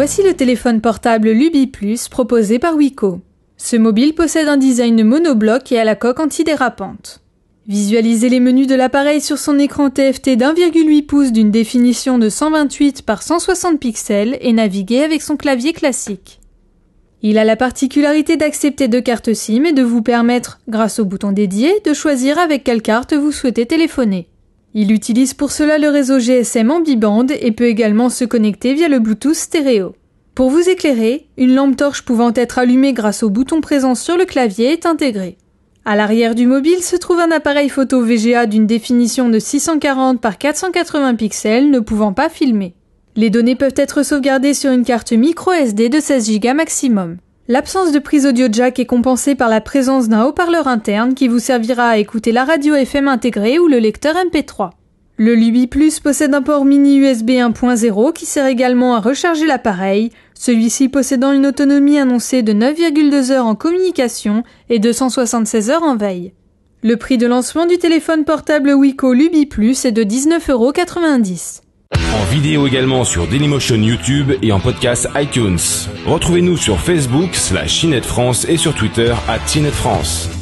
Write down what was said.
Voici le téléphone portable Luby Plus proposé par Wico. Ce mobile possède un design monobloc et à la coque antidérapante. Visualisez les menus de l'appareil sur son écran TFT d'1,8 pouces d'une définition de 128 par 160 pixels et naviguez avec son clavier classique. Il a la particularité d'accepter deux cartes SIM et de vous permettre, grâce au bouton dédié, de choisir avec quelle carte vous souhaitez téléphoner. Il utilise pour cela le réseau GSM ambiband et peut également se connecter via le Bluetooth stéréo. Pour vous éclairer, une lampe torche pouvant être allumée grâce au bouton présent sur le clavier est intégrée. À l'arrière du mobile se trouve un appareil photo VGA d'une définition de 640 par 480 pixels ne pouvant pas filmer. Les données peuvent être sauvegardées sur une carte micro SD de 16 Go maximum. L'absence de prise audio jack est compensée par la présence d'un haut-parleur interne qui vous servira à écouter la radio FM intégrée ou le lecteur MP3. Le Lubi Plus possède un port mini USB 1.0 qui sert également à recharger l'appareil, celui-ci possédant une autonomie annoncée de 9,2 heures en communication et 276 heures en veille. Le prix de lancement du téléphone portable Wico Lubi Plus est de 19,90 euros. En vidéo également sur Dailymotion YouTube et en podcast iTunes. Retrouvez-nous sur Facebook slash France et sur Twitter à France.